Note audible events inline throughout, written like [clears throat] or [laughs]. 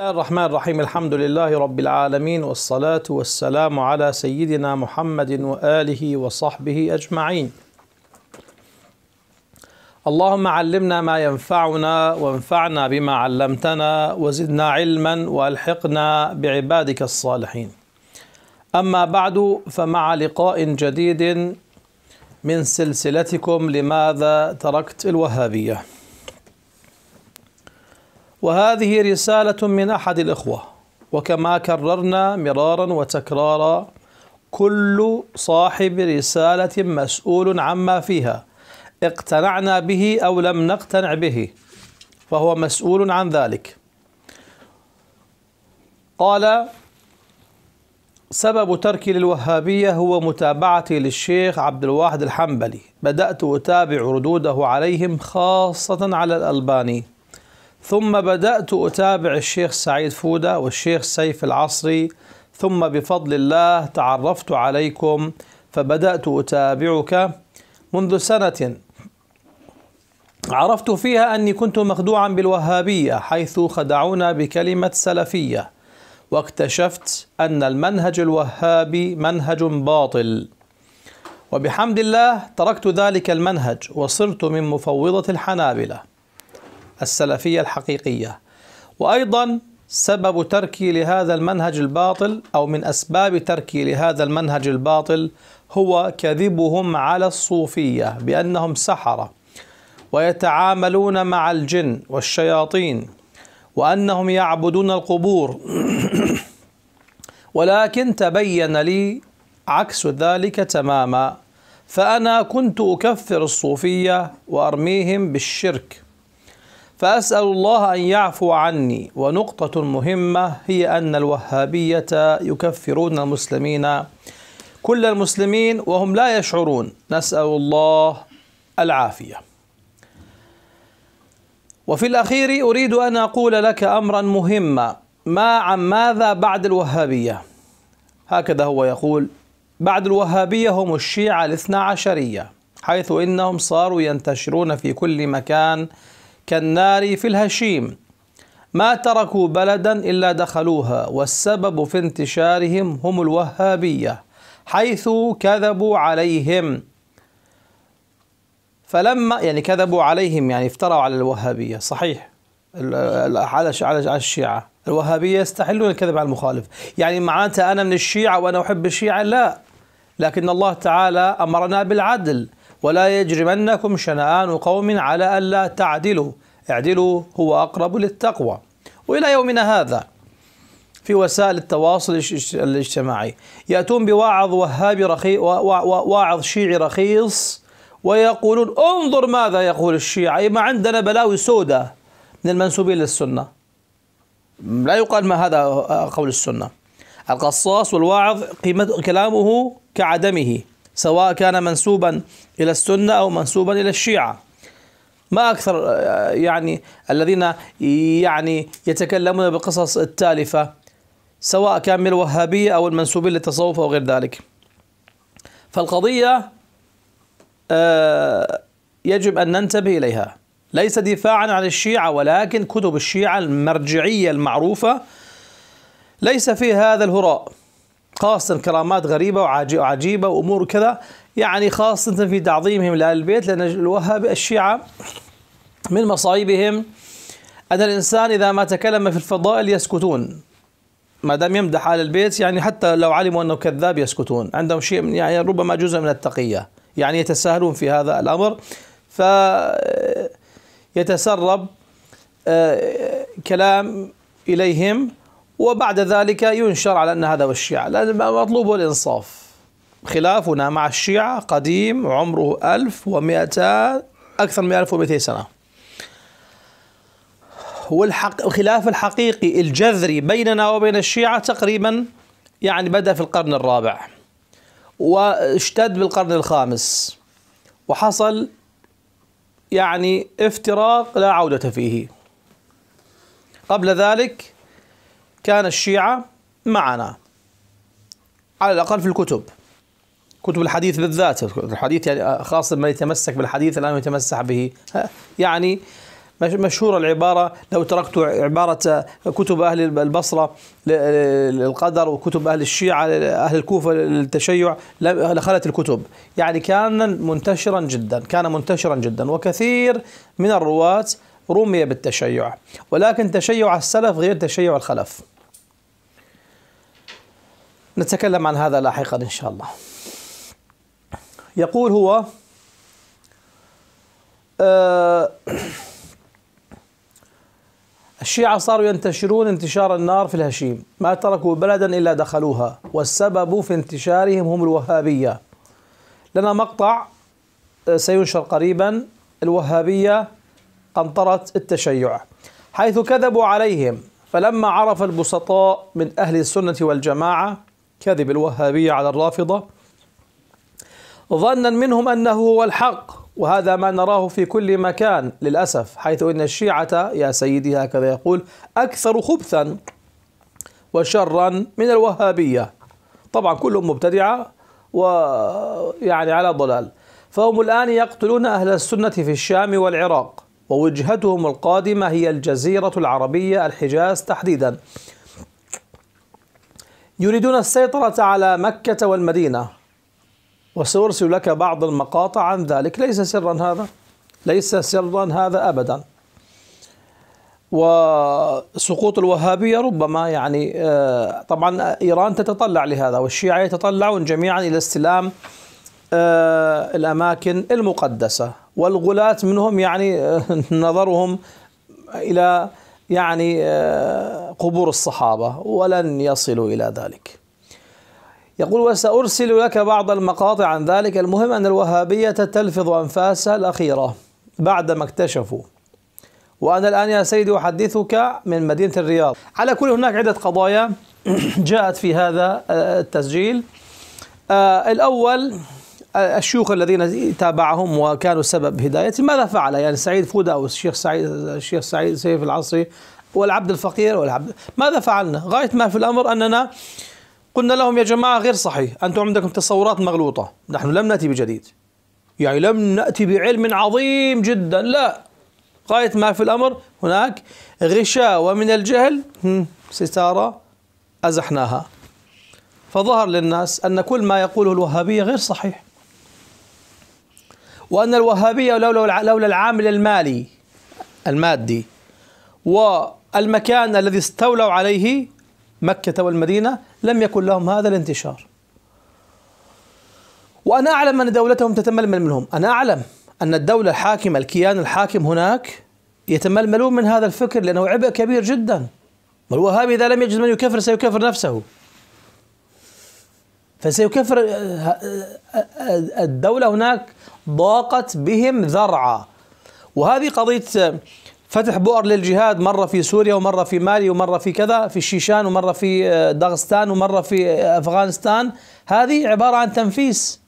الله الرحمن الرحيم الحمد لله رب العالمين والصلاة والسلام على سيدنا محمد وآله وصحبه أجمعين اللهم علمنا ما ينفعنا وانفعنا بما علمتنا وزدنا علما والحقنا بعبادك الصالحين أما بعد فمع لقاء جديد من سلسلتكم لماذا تركت الوهابيه وهذه رسالة من أحد الإخوة وكما كررنا مرارا وتكرارا كل صاحب رسالة مسؤول عما فيها اقتنعنا به أو لم نقتنع به فهو مسؤول عن ذلك قال سبب تركي للوهابية هو متابعتي للشيخ عبد الواحد الحنبلي بدأت أتابع ردوده عليهم خاصة على الألباني ثم بدأت أتابع الشيخ سعيد فودة والشيخ سيف العصري ثم بفضل الله تعرفت عليكم فبدأت أتابعك منذ سنة عرفت فيها أني كنت مخدوعا بالوهابية حيث خدعونا بكلمة سلفية واكتشفت أن المنهج الوهابي منهج باطل وبحمد الله تركت ذلك المنهج وصرت من مفوضة الحنابلة السلفية الحقيقية وأيضا سبب تركي لهذا المنهج الباطل أو من أسباب تركي لهذا المنهج الباطل هو كذبهم على الصوفية بأنهم سحرة ويتعاملون مع الجن والشياطين وأنهم يعبدون القبور [clears throat] ولكن تبين لي عكس ذلك تماما فأنا كنت أكفر الصوفية وأرميهم بالشرك فأسأل الله أن يعفو عني ونقطة مهمة هي أن الوهابية يكفرون المسلمين كل المسلمين وهم لا يشعرون نسأل الله العافية وفي الأخير أريد أن أقول لك أمرا مهما ما عن ماذا بعد الوهابية هكذا هو يقول بعد الوهابية هم الشيعة الاثنا عشرية حيث إنهم صاروا ينتشرون في كل مكان كالنار في الهشيم ما تركوا بلدا إلا دخلوها والسبب في انتشارهم هم الوهابية حيث كذبوا عليهم فلما يعني كذبوا عليهم يعني افتروا على الوهابية صحيح على على الشيعة الوهابية يستحلون الكذب على المخالف يعني معناته أنا من الشيعة وأنا أحب الشيعة لا لكن الله تعالى أمرنا بالعدل ولا يجرمنكم شنآن قوم على ألا تعدلوا اعدلوا هو أقرب للتقوى وإلى يومنا هذا في وسائل التواصل الاجتماعي يأتون بواعظ وهابي رخي واعظ شيعي رخيص ويقولون انظر ماذا يقول الشيعة إيه، ما عندنا بلاوي سوداء من المنسوبين للسنة لا يقال ما هذا قول السنة القصاص والواعظ قيمة كلامه كعدمه سواء كان منسوبا إلى السنة أو منسوبا إلى الشيعة ما أكثر يعني الذين يعني يتكلمون بالقصص التالفة سواء كان من الوهابية أو المنسوبين للتصوف أو غير ذلك فالقضية آه، يجب أن ننتبه إليها ليس دفاعا عن الشيعة ولكن كتب الشيعة المرجعية المعروفة ليس في هذا الهراء خاصة كرامات غريبة وعجيبة وأمور كذا يعني خاصة في تعظيمهم لآل البيت لأن الوهابي الشيعة من مصايبهم أن الإنسان إذا ما تكلم في الفضائل يسكتون ما دام يمدح آل البيت يعني حتى لو علموا أنه كذاب يسكتون عندهم شيء يعني ربما جزء من التقية يعني يتساهلون في هذا الأمر فيتسرب آه، كلام إليهم وبعد ذلك ينشر على أن هذا هو الشيعة لأن مطلوب الإنصاف خلافنا مع الشيعة قديم عمره 1200 أكثر من 1200 سنة والخلاف الحقيقي الجذري بيننا وبين الشيعة تقريبا يعني بدأ في القرن الرابع واشتد بالقرن الخامس وحصل يعني افتراق لا عودة فيه قبل ذلك كان الشيعة معنا على الأقل في الكتب كتب الحديث بالذات الحديث يعني خاصة من يتمسك بالحديث الآن يتمسح به يعني مشهورة العبارة لو تركت عبارة كتب أهل البصرة للقدر وكتب أهل الشيعة أهل الكوفة للتشيع لخلت الكتب يعني كان منتشرا جدا كان منتشرا جدا وكثير من الرواة رمي بالتشيع ولكن تشيع السلف غير تشيع الخلف نتكلم عن هذا لاحقا إن شاء الله يقول هو آه الشيعة صاروا ينتشرون انتشار النار في الهشيم ما تركوا بلدا إلا دخلوها والسبب في انتشارهم هم الوهابية لنا مقطع آه، سينشر قريبا الوهابية قنطرة التشيع حيث كذبوا عليهم فلما عرف البسطاء من أهل السنة والجماعة كذب الوهابية على الرافضة ظنا منهم أنه هو الحق وهذا ما نراه في كل مكان للأسف حيث أن الشيعة يا سيدي هكذا يقول أكثر خبثا وشرا من الوهابية طبعا كلهم مبتدعة ويعني على ضلال فهم الآن يقتلون أهل السنة في الشام والعراق ووجهتهم القادمة هي الجزيرة العربية الحجاز تحديدا يريدون السيطرة على مكة والمدينة وسأرسل لك بعض المقاطع عن ذلك ليس سرا هذا ليس سرا هذا أبدا وسقوط الوهابية ربما يعني آه، طبعا إيران تتطلع لهذا والشيعة يتطلعون جميعا إلى استلام آه، الأماكن المقدسة والغلاة منهم يعني آه، [laughs] نظرهم إلى يعني آه، قبور الصحابة ولن يصلوا إلى ذلك يقول وسأرسل لك بعض المقاطع عن ذلك المهم أن الوهابية تلفظ أنفاسها الأخيرة بعدما اكتشفوا وأنا الآن يا سيدي أحدثك من مدينة الرياض على كل هناك عدة قضايا [clears throat] جاءت في هذا آه، التسجيل الأول الشيوخ الذين تابعهم وكانوا سبب هدايته ماذا فعل يعني سعيد فودة أو الشيخ سعيد الشيخ سعيد سيف العصري والعبد الفقير والعبد ماذا فعلنا غاية ما في الأمر أننا قلنا لهم يا جماعة غير صحيح أنتم عندكم تصورات مغلوطة نحن لم نأتي بجديد يعني لم نأتي بعلم عظيم جدا لا غاية ما في الأمر هناك غشاء ومن الجهل ستارة أزحناها فظهر للناس أن كل ما يقوله الوهابية غير صحيح وأن الوهابية لولا العامل المالي المادي والمكان الذي استولوا عليه مكة والمدينة لم يكن لهم هذا الانتشار وأنا أعلم أن دولتهم تتململ منهم أنا أعلم أن الدولة الحاكمة الكيان الحاكم هناك يتململون من هذا الفكر لأنه عبء كبير جدا والوهابي إذا لم يجد من يكفر سيكفر نفسه فسيكفر آه، آه، آه، الدولة هناك ضاقت بهم ذرعا وهذه قضية فتح بؤر للجهاد مرة في سوريا ومرة في مالي ومرة في كذا في الشيشان ومرة في داغستان ومرة في أفغانستان هذه عبارة عن تنفيس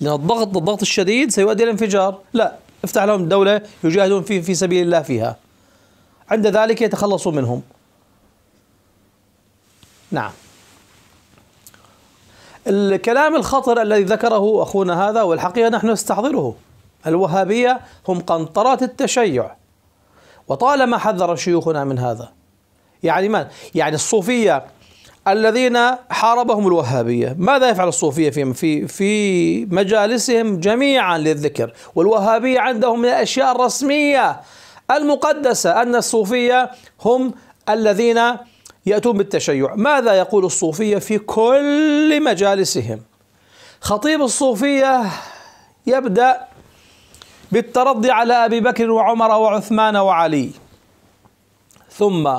لأن الضغط الضغط الشديد سيؤدي إلى الانفجار لا افتح لهم الدولة يجاهدون في في سبيل الله فيها عند ذلك يتخلصوا منهم نعم الكلام الخطر الذي ذكره أخونا هذا والحقيقة نحن نستحضره الوهابية هم قنطرة التشيع وطالما حذر شيوخنا من هذا يعني من؟ يعني الصوفية الذين حاربهم الوهابية ماذا يفعل الصوفية في في في مجالسهم جميعا للذكر والوهابية عندهم من الأشياء الرسمية المقدسة أن الصوفية هم الذين يأتون بالتشيع ماذا يقول الصوفية في كل مجالسهم خطيب الصوفية يبدأ بالترضي على أبي بكر وعمر وعثمان وعلي ثم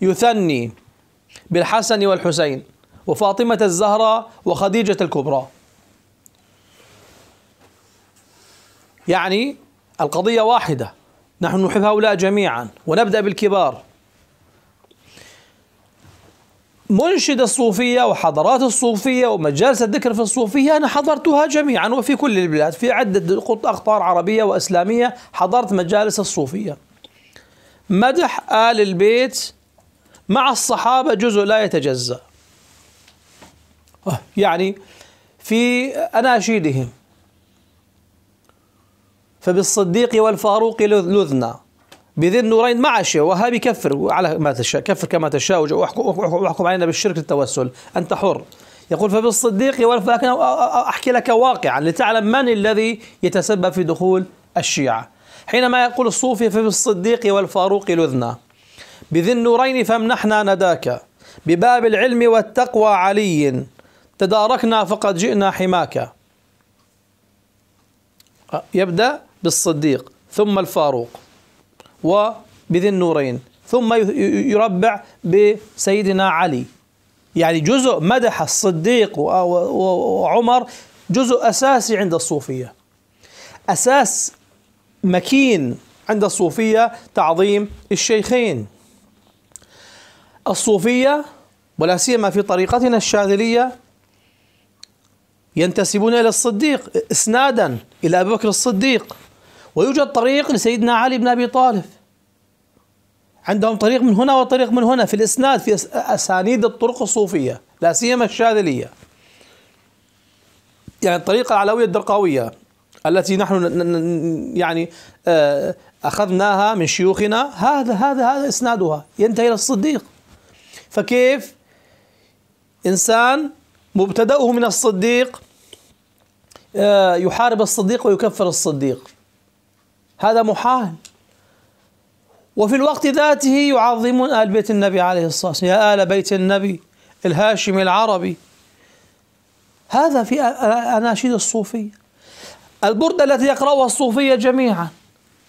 يثني بالحسن والحسين وفاطمة الزهراء وخديجة الكبرى يعني القضية واحدة نحن نحب هؤلاء جميعا ونبدأ بالكبار منشد الصوفية وحضرات الصوفية ومجالس الذكر في الصوفية أنا حضرتها جميعا وفي كل البلاد في عدة أقطار عربية وإسلامية حضرت مجالس الصوفية مدح آل البيت مع الصحابة جزء لا يتجزأ يعني في أناشيدهم فبالصديق والفاروق لذنا بذي النورين مع الشيء وهابي كفر وعلى ما تشاء كفر كما تشاء واحكم علينا بالشرك التوسل أنت حر يقول فبالصديق ولكن أحكي لك واقعا لتعلم من الذي يتسبب في دخول الشيعة حينما يقول الصوفي فبالصديق والفاروق لذنا بذي النورين فامنحنا نداك بباب العلم والتقوى علي تداركنا فقد جئنا حماك يبدأ بالصديق ثم الفاروق وبذي النورين ثم يربع بسيدنا علي يعني جزء مدح الصديق وعمر جزء أساسي عند الصوفية أساس مكين عند الصوفية تعظيم الشيخين الصوفية ولا سيما في طريقتنا الشاذلية ينتسبون إلى الصديق إسنادا إلى أبي بكر الصديق ويوجد طريق لسيدنا علي بن أبي طالب عندهم طريق من هنا وطريق من هنا في الإسناد في أسانيد الطرق الصوفية لا سيما الشاذلية يعني الطريقة العلوية الدرقاوية التي نحن يعني آه، أخذناها من شيوخنا هذا هذا هذا إسنادها ينتهي إلى الصديق فكيف إنسان مبتدأه من الصديق آه، يحارب الصديق ويكفر الصديق هذا محال وفي الوقت ذاته يعظمون آل بيت النبي عليه الصلاة والسلام يا آل بيت النبي الهاشمي العربي هذا في أناشيد الصوفية البردة التي يقرأها الصوفية جميعا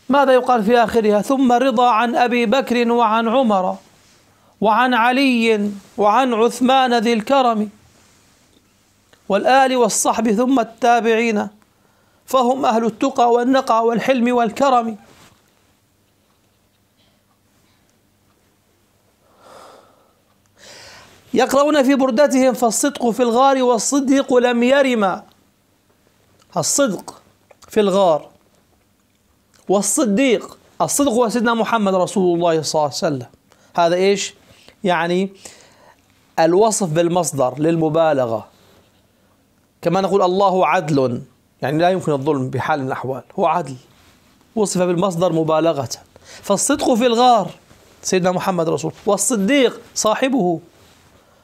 ماذا يقال في آخرها ثم رضا عن أبي بكر وعن عمر وعن علي وعن عثمان ذي الكرم والآل والصحب ثم التابعين فهم أهل التقى والنقى والحلم والكرم يقرؤون في بردتهم فالصدق في الغار والصديق لم يرم الصدق في الغار والصديق الصدق هو سيدنا محمد رسول الله صلى الله عليه وسلم هذا ايش؟ يعني الوصف بالمصدر للمبالغه كما نقول الله عدل يعني لا يمكن الظلم بحال من الأحوال هو عدل وصف بالمصدر مبالغة فالصدق في الغار سيدنا محمد رسول والصديق صاحبه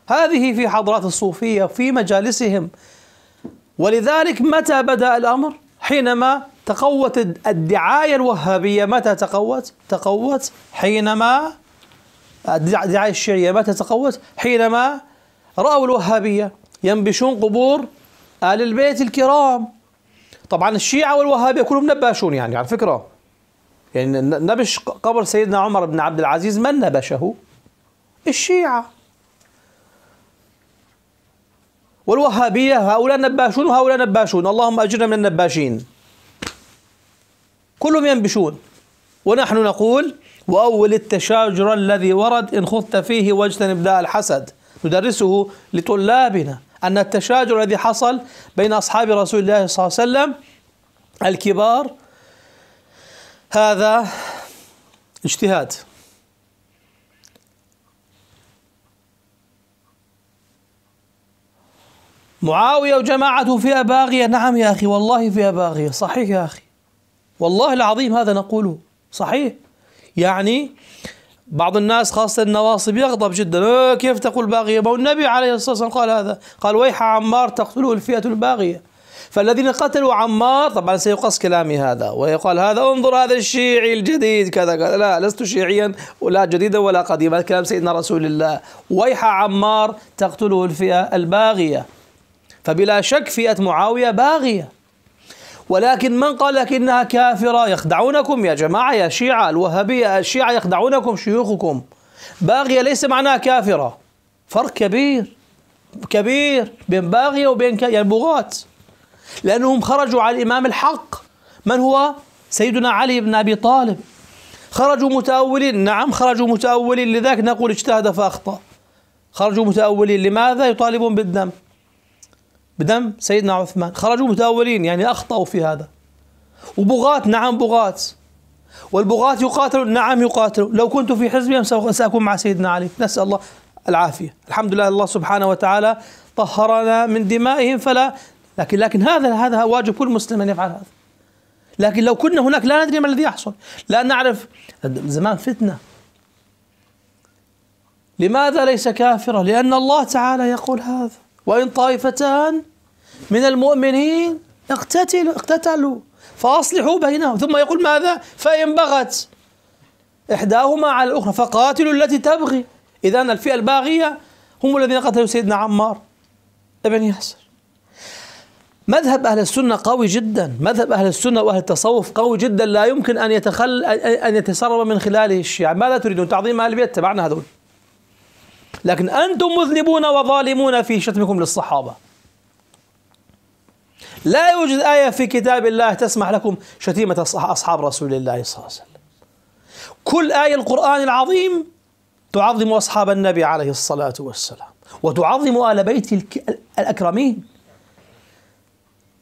هذه في حضرات الصوفية في مجالسهم ولذلك متى بدأ الأمر حينما تقوت الدعاية الوهابية متى تقوت تقوت حينما الدعاية الشيعية متى تقوت حينما رأوا الوهابية ينبشون قبور آل البيت الكرام طبعا الشيعة والوهابية كلهم نباشون يعني على فكرة يعني نبش قبر سيدنا عمر بن عبد العزيز من نبشه؟ الشيعة والوهابية هؤلاء نباشون وهؤلاء نباشون اللهم أجرنا من النباشين كلهم ينبشون ونحن نقول وأول التشاجر الذي ورد إن خضت فيه واجتنب داء الحسد ندرسه لطلابنا أن التشاجر الذي حصل بين أصحاب رسول الله صلى الله عليه وسلم الكبار هذا اجتهاد معاوية وجماعته فيها باغية نعم يا أخي والله فيها باغية صحيح يا أخي والله العظيم هذا نقوله صحيح يعني بعض الناس خاصة النواصب يغضب جدا أه، كيف تقول باغية والنبي عليه الصلاة والسلام قال هذا قال ويح عمار تقتله الفئة الباغية فالذين قتلوا عمار طبعا سيقص كلامي هذا ويقال هذا انظر هذا الشيعي الجديد كذا كذا لا لست شيعيا ولا جديدا ولا قديما كلام سيدنا رسول الله ويح عمار تقتله الفئة الباغية فبلا شك فئة معاوية باغية ولكن من قال لك إنها كافرة يخدعونكم يا جماعة يا شيعة الوهابية الشيعة يخدعونكم شيوخكم باغية ليس معناها كافرة فرق كبير كبير بين باغية وبين يعني بغاة لأنهم خرجوا على الإمام الحق من هو سيدنا علي بن أبي طالب خرجوا متأولين نعم خرجوا متأولين لذلك نقول اجتهد فأخطأ خرجوا متأولين لماذا يطالبون بالدم بدم سيدنا عثمان خرجوا متأولين يعني أخطأوا في هذا وبغاة نعم بغاة والبغاة يقاتلون نعم يقاتلون لو كنت في حزبهم سأكون مع سيدنا علي نسأل الله العافية الحمد لله الله سبحانه وتعالى طهرنا من دمائهم فلا لكن لكن هذا هذا واجب كل مسلم أن يفعل هذا لكن لو كنا هناك لا ندري ما الذي يحصل لا نعرف زمان فتنة لماذا ليس كافرة لأن الله تعالى يقول هذا وإن طائفتان من المؤمنين اقتتلوا اقتتلوا فأصلحوا بينهم ثم يقول ماذا فإن بغت إحداهما على الأخرى فقاتلوا التي تبغي إذا الفئة الباغية هم الذين قتلوا سيدنا عمار ابن ياسر مذهب أهل السنة قوي جدا مذهب أهل السنة وأهل التصوف قوي جدا لا يمكن أن يتخل أن يتسرب من خلاله الشيعة ماذا تريدون تعظيم أهل البيت تبعنا هذول لكن أنتم مذنبون وظالمون في شتمكم للصحابة لا يوجد آية في كتاب الله تسمح لكم شتيمة أصحاب رسول الله صلى الله عليه وسلم كل آية القرآن العظيم تعظم أصحاب النبي عليه الصلاة والسلام وتعظم آل بيت الأكرمين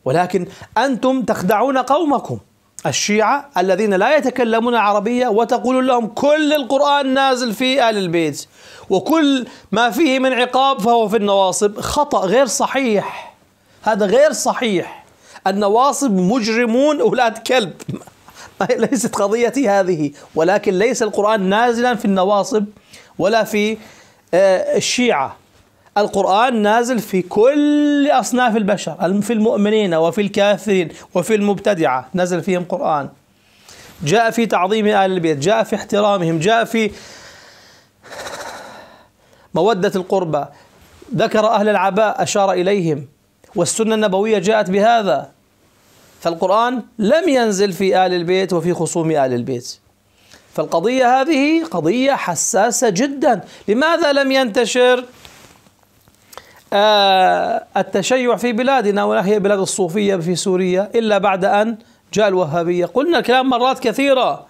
ولكن أنتم تخدعون قومكم الشيعة الذين لا يتكلمون عربية وتقول لهم كل القرآن نازل في آل البيت وكل ما فيه من عقاب فهو في النواصب خطأ غير صحيح هذا غير صحيح النواصب مجرمون أولاد كلب [laughs] ليست قضيتي هذه ولكن ليس القرآن نازلا في النواصب ولا في آه، الشيعة القرآن نازل في كل أصناف البشر في المؤمنين وفي الكافرين وفي المبتدعة نزل فيهم قرآن جاء في تعظيم آل البيت جاء في احترامهم جاء في مودة القربى ذكر أهل العباء أشار إليهم والسنة النبوية جاءت بهذا فالقرآن لم ينزل في آل البيت وفي خصوم آل البيت فالقضية هذه قضية حساسة جدا لماذا لم ينتشر؟ آه، التشيع في بلادنا ونحيا بلاد الصوفية في سوريا إلا بعد أن جاء الوهابية قلنا الكلام مرات كثيرة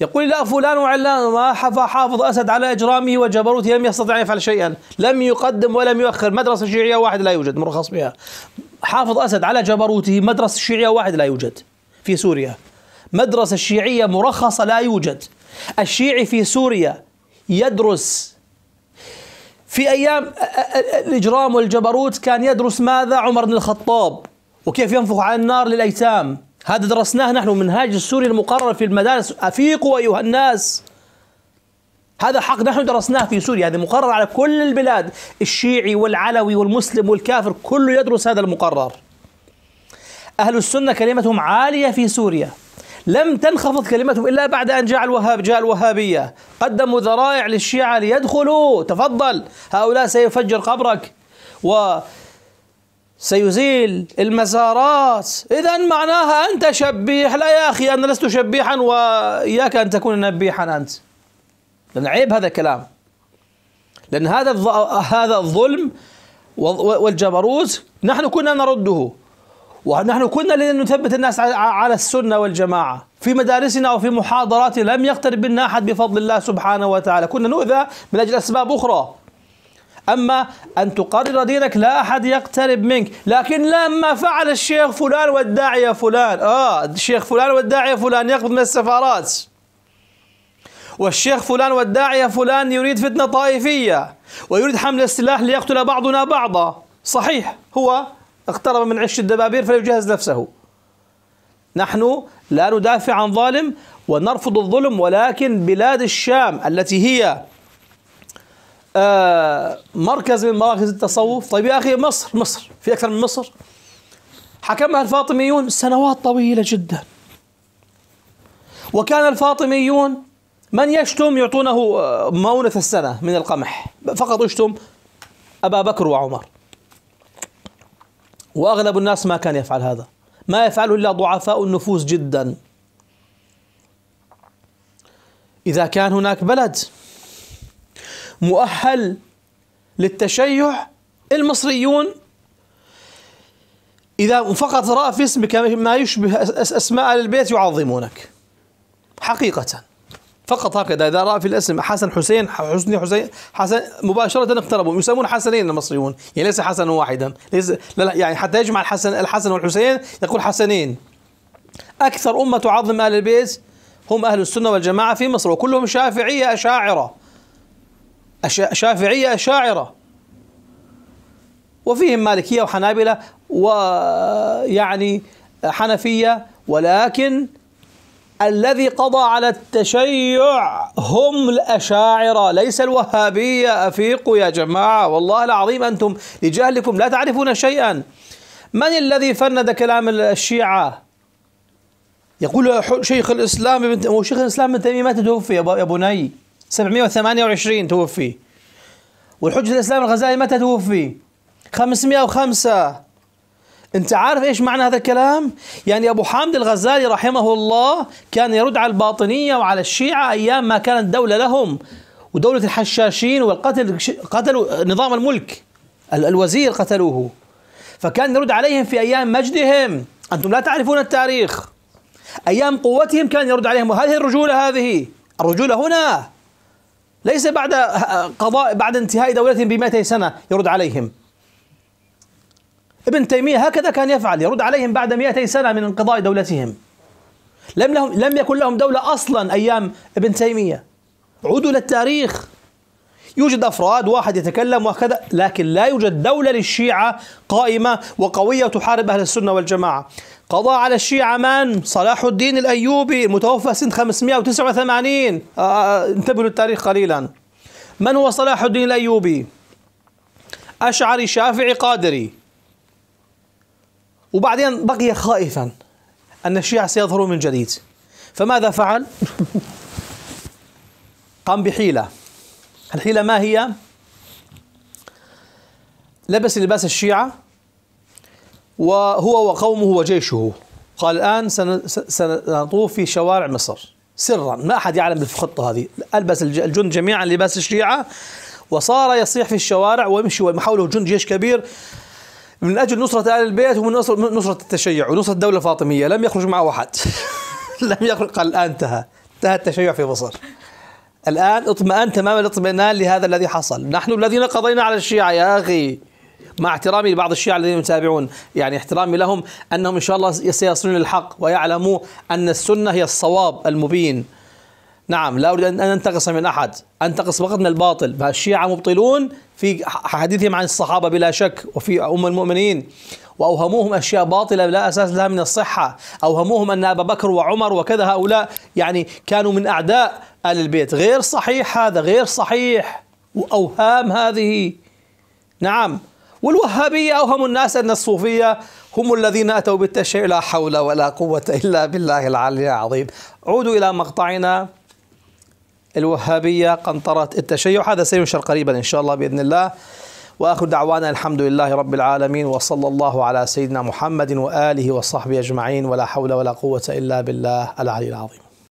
يقول لا فلان وعلان ما حافظ أسد على إجرامه وجبروته لم يستطع أن يفعل شيئا لم يقدم ولم يؤخر مدرسة شيعية واحد لا يوجد مرخص بها حافظ أسد على جبروته مدرسة شيعية واحد لا يوجد في سوريا مدرسة شيعية مرخصة لا يوجد الشيعي في سوريا يدرس في أيام الإجرام والجبروت كان يدرس ماذا عمر بن الخطاب وكيف ينفخ عن النار للأيتام هذا درسناه نحن منهاج السوري المقرر في المدارس أفيقوا أيها الناس هذا حق نحن درسناه في سوريا هذا مقرر على كل البلاد الشيعي والعلوي والمسلم والكافر كله يدرس هذا المقرر أهل السنة كلمتهم عالية في سوريا لم تنخفض كلمتهم إلا بعد أن جاء الوهاب جاء الوهابية قدموا ذرائع للشيعة ليدخلوا تفضل هؤلاء سيفجر قبرك و سيزيل المسارات إذا معناها أنت شبيح لا يا أخي أنا لست شبيحا وإياك أن تكون نبيحا أنت لأن عيب هذا الكلام لأن هذا هذا الظلم والجبروت نحن كنا نرده ونحن كنا لنثبت نثبت الناس على السنة والجماعة في مدارسنا وفي محاضراتنا لم يقترب منا أحد بفضل الله سبحانه وتعالى كنا نؤذى من أجل أسباب أخرى أما أن تقرر دينك لا أحد يقترب منك لكن لما فعل الشيخ فلان والداعية فلان آه الشيخ فلان والداعية فلان يقبض من السفارات والشيخ فلان والداعية فلان يريد فتنة طائفية ويريد حمل السلاح ليقتل بعضنا بعضا صحيح هو اقترب من عش الدبابير فليجهز نفسه نحن لا ندافع عن ظالم ونرفض الظلم ولكن بلاد الشام التي هي آه، مركز من مراكز التصوف طيب يا أخي مصر مصر في أكثر من مصر حكمها الفاطميون سنوات طويلة جدا وكان الفاطميون من يشتم يعطونه آه، مونة السنة من القمح فقط يشتم أبا بكر وعمر وأغلب الناس ما كان يفعل هذا ما يفعله إلا ضعفاء النفوس جدا إذا كان هناك بلد مؤهل للتشيع المصريون إذا فقط رأى في اسمك ما يشبه أسماء البيت يعظمونك حقيقة فقط هكذا إذا رأى في الاسم حسن حسين حسني حسين حسن مباشرة اقتربوا يسمون حسنين المصريون يعني ليس حسنا واحدا ليس لا لا يعني حتى يجمع الحسن الحسن والحسين يقول حسنين أكثر أمة تعظم أهل البيت هم أهل السنة والجماعة في مصر وكلهم شافعية أشاعرة شافعية أشاعرة وفيهم مالكية وحنابلة ويعني حنفية ولكن الذي قضى على التشيع هم الأشاعرة ليس الوهابية أفيقوا يا جماعة والله العظيم أنتم لجهلكم لا تعرفون شيئا من الذي فند كلام الشيعة يقول شيخ الإسلام ابن شيخ الإسلام ابن تيمية متى توفي يا بني 728 توفي والحجة الإسلام الغزالي متى توفي 505 انت عارف ايش معنى هذا الكلام يعني ابو حامد الغزالي رحمه الله كان يرد على الباطنية وعلى الشيعة ايام ما كانت دولة لهم ودولة الحشاشين والقتل قتلوا نظام الملك الوزير قتلوه فكان يرد عليهم في ايام مجدهم انتم لا تعرفون التاريخ ايام قوتهم كان يرد عليهم وهذه الرجولة هذه الرجولة هنا ليس بعد قضاء بعد انتهاء دولتهم ب 200 سنة يرد عليهم ابن تيمية هكذا كان يفعل يرد عليهم بعد 200 سنة من انقضاء دولتهم لم لهم لم يكن لهم دولة أصلا أيام ابن تيمية عودوا للتاريخ يوجد أفراد واحد يتكلم وكذا لكن لا يوجد دولة للشيعة قائمة وقوية وتحارب أهل السنة والجماعة قضى على الشيعة من؟ صلاح الدين الأيوبي المتوفى سنة 589 آه، آه، انتبهوا للتاريخ قليلا من هو صلاح الدين الأيوبي؟ أشعري شافعي قادري وبعدين بقي خائفا أن الشيعة سيظهروا من جديد فماذا فعل؟ [laughs] قام بحيلة الحيلة ما هي؟ لبس لباس الشيعة وهو وقومه وجيشه قال الآن سنطوف في شوارع مصر سرا ما أحد يعلم بالخطة هذه ألبس الجند جميعا لباس الشيعة وصار يصيح في الشوارع ويمشي وحوله جند جيش كبير من أجل نصرة آل البيت ومن نصرة التشيع ونصرة الدولة الفاطمية لم يخرج معه أحد [laughs] لم يخرج قال الآن انتهى انتهى التشيع في مصر الآن اطمئن تمام الاطمئنان لهذا الذي حصل نحن الذين قضينا على الشيعة يا أخي مع احترامي لبعض الشيعة الذين يتابعون يعني احترامي لهم أنهم إن شاء الله سيصلون للحق ويعلموا أن السنة هي الصواب المبين نعم لا أريد أن أنتقص من أحد أنتقص فقط من الباطل فالشيعة مبطلون في حديثهم عن الصحابة بلا شك وفي أم المؤمنين وأوهموهم أشياء باطلة لا أساس لها من الصحة أوهموهم أن أبا بكر وعمر وكذا هؤلاء يعني كانوا من أعداء آل البيت غير صحيح هذا غير صحيح وأوهام هذه نعم والوهابية أوهموا الناس أن الصوفية هم الذين أتوا بالتشيع لا حول ولا قوة إلا بالله العلي العظيم عودوا إلى مقطعنا الوهابية قنطرة التشيع هذا سينشر قريبا إن شاء الله بإذن الله وآخر دعوانا الحمد لله رب العالمين وصلى الله على سيدنا محمد وآله وصحبه أجمعين ولا حول ولا قوة إلا بالله العلي العظيم